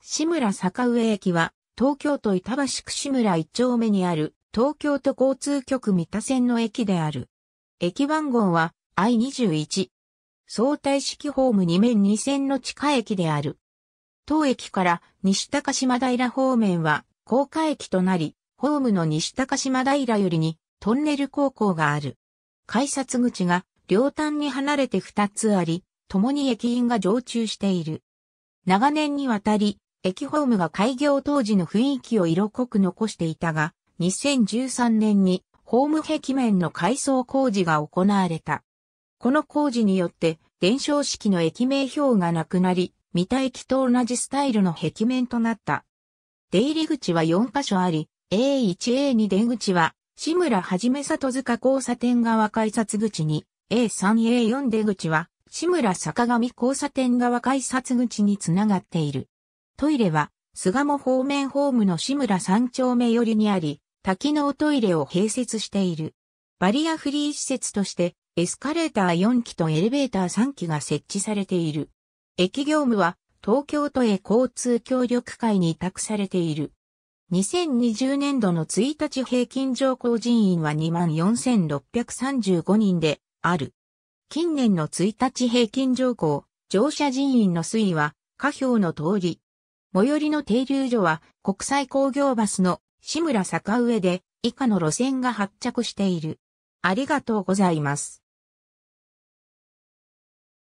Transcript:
志村坂上駅は、東京都板橋区志村一丁目にある、東京都交通局三田線の駅である。駅番号は I21。相対式ホーム2面2線の地下駅である。当駅から西高島平方面は高架駅となり、ホームの西高島平よりにトンネル高校がある。改札口が両端に離れて2つあり、共に駅員が常駐している。長年にわたり、駅ホームが開業当時の雰囲気を色濃く残していたが、2013年にホーム壁面の改装工事が行われた。この工事によって、伝承式の駅名表がなくなり、三田駅と同じスタイルの壁面となった。出入り口は4カ所あり、A1A2 出口は、志村はじめ里塚交差点側改札口に、A3A4 出口は、志村坂上交差点側改札口につながっている。トイレは、菅も方面ホームの志村三丁目寄りにあり、多機能トイレを併設している。バリアフリー施設として、エスカレーター4機とエレベーター3機が設置されている。駅業務は、東京都へ交通協力会に委託されている。2020年度の1日平均上降人員は24,635人である。近年の1日平均上降、乗車人員の推移は、下表の通り、最寄りの停留所は国際工業バスの志村坂上で以下の路線が発着している。ありがとうございます。